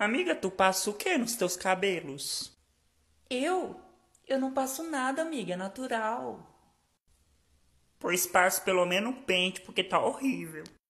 Amiga, tu passa o que nos teus cabelos? Eu? Eu não passo nada, amiga, é natural. Pois passo pelo menos um pente, porque tá horrível.